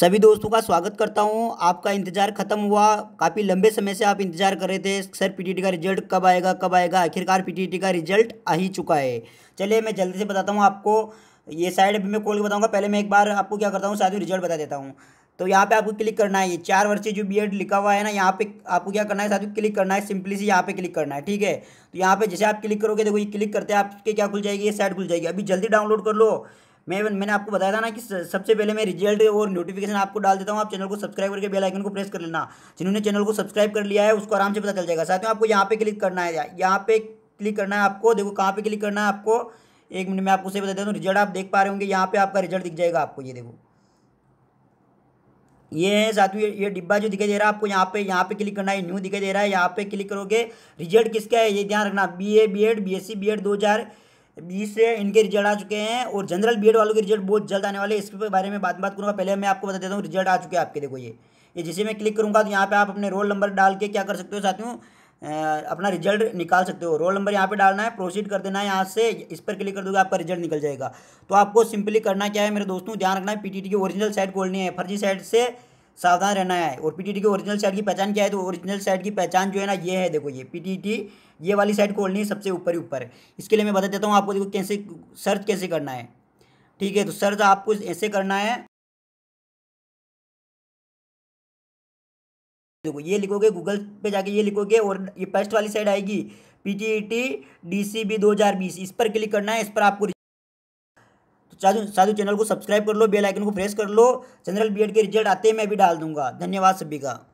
सभी दोस्तों का स्वागत करता हूं आपका इंतजार खत्म हुआ काफ़ी लंबे समय से आप इंतजार कर रहे थे सर पीटीटी का रिजल्ट कब आएगा कब आएगा आखिरकार पीटीटी का रिजल्ट आ ही चुका है चलिए मैं जल्दी से बताता हूं आपको ये साइड भी मैं कॉल के बताऊंगा पहले मैं एक बार आपको क्या करता हूँ साथ ही रिजल्ट बता देता हूँ तो यहाँ पर आपको क्लिक करना है ये चार वर्षीय जो बी लिखा हुआ है ना यहाँ पे आपको क्या करना है साथियों क्लिक करना है सिंपली से यहाँ पे क्लिक करना है ठीक है तो यहाँ पर जैसे आप क्लिक करोगे देखो ये क्लिक करते हैं आपके क्या खुल जाएगी ये साइड खुल जाएगी अभी जल्दी डाउनलोड कर लो मैं मैंने आपको बताया था ना कि सबसे पहले मैं रिजल्ट और नोटिफिकेशन आपको डाल देता हूँ आप चैनल को सब्सक्राइब करके बेल आइकन को प्रेस कर लेना जिन्होंने चैनल को सब्सक्राइब कर लिया है उसको आराम से पता चल जाएगा साथियों आपको यहाँ पे क्लिक करना है यहाँ पे क्लिक करना है आपको देखो कहाँ पे क्लिक करना है आपको एक मिनट में आपको सही बता देता हूँ रिजल्ट आप देख पा रहे होंगे यहाँ पे आपका रिजल्ट दिख जाएगा आपको ये देखो ये है साथियों ये डिब्बा जो दिखाई दे रहा है आपको यहाँ पे यहाँ पे क्लिक करना है न्यू दिखाई दे रहा है यहाँ पे क्लिक करोगे रिजल्ट किसका है ये ध्यान रखना B A B Ed B S C B Ed दो हज़ार बीस इनके रिजल्ट आ चुके हैं और जनरल बी वालों के रिजल्ट बहुत जल्द आने वाले इसके बारे में बात बात करूँगा पहले मैं आपको बता देता हूँ रिजल्ट आ चुके हैं आपके देखो ये ये जिसे मैं क्लिक करूँगा तो यहाँ पे आप अपने रोल नंबर डाल के क्या कर सकते हो साथियों अपना रिजल्ट निकाल सकते हो रोल नंबर यहाँ पे डालना है प्रोसीड कर देना है यहाँ से इस पर क्लिक कर दोगे आपका रिजल्ट निकल जाएगा तो आपको सिंपली करना क्या है मेरे दोस्तों ध्यान रखना है पीटीटी की ओरिजिनल साइट खोलनी है फर्जी साइट से सावधान रहना है और पीटीटी की ओरिजिनल साइड की पहचान क्या है तो ओरिजिनल साइड की पहचान जो है ना ये है देखो ये पीटीटी ये वाली साइड खोलनी है सबसे ऊपर ही ऊपर इसके लिए मैं बता देता हूँ आपको देखो कैसे सर्च कैसे करना है ठीक है तो सर्च आपको ऐसे करना है देखो ये लिखोगे गूगल पे जाके ये लिखोगे और ये पेस्ट वाली साइड आएगी P T T D C B दो हज़ार बीस इस पर क्लिक करना है इस पर आपको तो साधु साधु चैनल को सब्सक्राइब कर लो बेल आइकन को प्रेस कर लो जनरल बीएड के रिजल्ट आते हैं मैं भी डाल दूंगा धन्यवाद सभी का